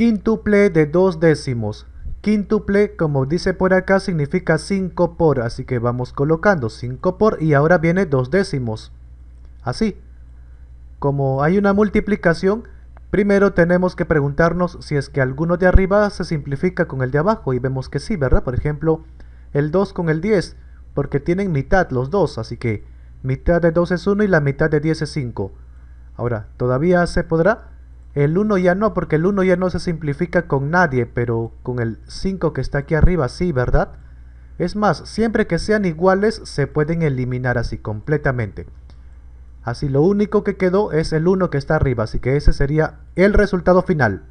quíntuple de dos décimos. Quíntuple, como dice por acá, significa 5 por, así que vamos colocando 5 por y ahora viene dos décimos. Así. Como hay una multiplicación, primero tenemos que preguntarnos si es que alguno de arriba se simplifica con el de abajo y vemos que sí, ¿verdad? Por ejemplo, el 2 con el 10, porque tienen mitad los dos, así que mitad de 2 es 1 y la mitad de 10 es 5. Ahora, ¿todavía se podrá? El 1 ya no, porque el 1 ya no se simplifica con nadie, pero con el 5 que está aquí arriba sí, ¿verdad? Es más, siempre que sean iguales se pueden eliminar así completamente. Así lo único que quedó es el 1 que está arriba, así que ese sería el resultado final.